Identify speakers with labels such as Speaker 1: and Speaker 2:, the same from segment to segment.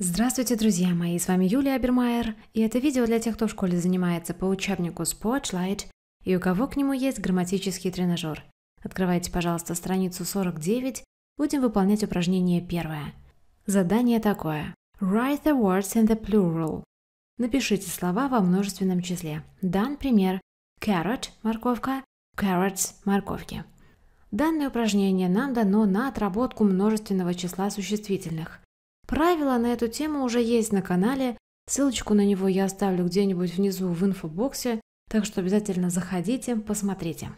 Speaker 1: Здравствуйте, друзья мои, с вами Юлия Абермайер, и это видео для тех, кто в школе занимается по учебнику Spotlight и у кого к нему есть грамматический тренажер. Открывайте, пожалуйста, страницу 49, будем выполнять упражнение первое. Задание такое. Write the words in the plural. Напишите слова во множественном числе. Дан пример. Carrot – морковка, carrots – морковки. Данное упражнение нам дано на отработку множественного числа существительных. Правила на эту тему уже есть на канале, ссылочку на него я оставлю где-нибудь внизу в инфобоксе, так что обязательно заходите, посмотрите.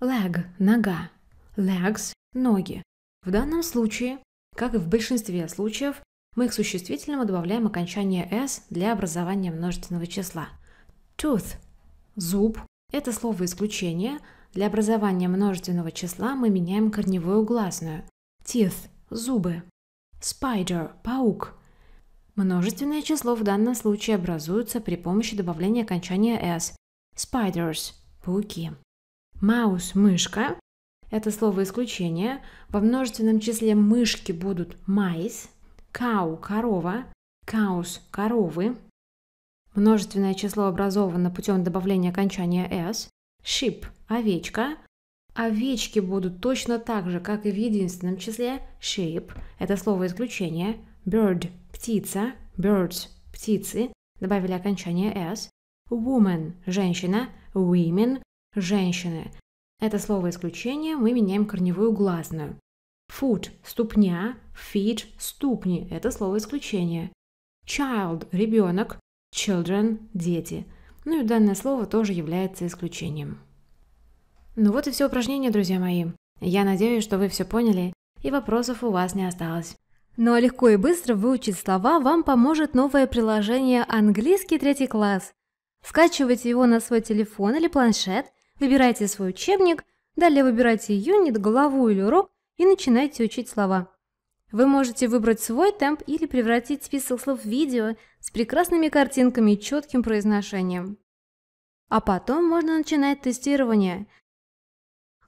Speaker 1: Leg – нога. Legs – ноги. В данном случае, как и в большинстве случаев, мы к существительному добавляем окончание s для образования множественного числа. Tooth – зуб. Это слово исключение. Для образования множественного числа мы меняем корневую гласную. Teeth зубы. Spider – паук. Множественное число в данном случае образуется при помощи добавления окончания s. Spiders – пауки. Маус – мышка. Это слово исключение. Во множественном числе мышки будут mice, cow – корова, cows – коровы. Множественное число образовано путем добавления окончания s. Sheep – овечка. Овечки будут точно так же, как и в единственном числе sheep, это слово исключение, bird – птица, birds – птицы, добавили окончание s, woman – женщина, women – женщины. Это слово исключение мы меняем корневую гласную. Foot – ступня, feet – ступни, это слово исключение. Child – ребенок, children – дети. Ну и данное слово тоже является исключением. Ну вот и все упражнения, друзья мои. Я надеюсь, что вы все поняли и вопросов у вас не осталось. Ну а легко и быстро выучить слова вам поможет новое приложение «Английский третий класс». Скачивайте его на свой телефон или планшет, выбирайте свой учебник, далее выбирайте юнит, главу или урок и начинайте учить слова. Вы можете выбрать свой темп или превратить список слов в видео с прекрасными картинками и четким произношением. А потом можно начинать тестирование –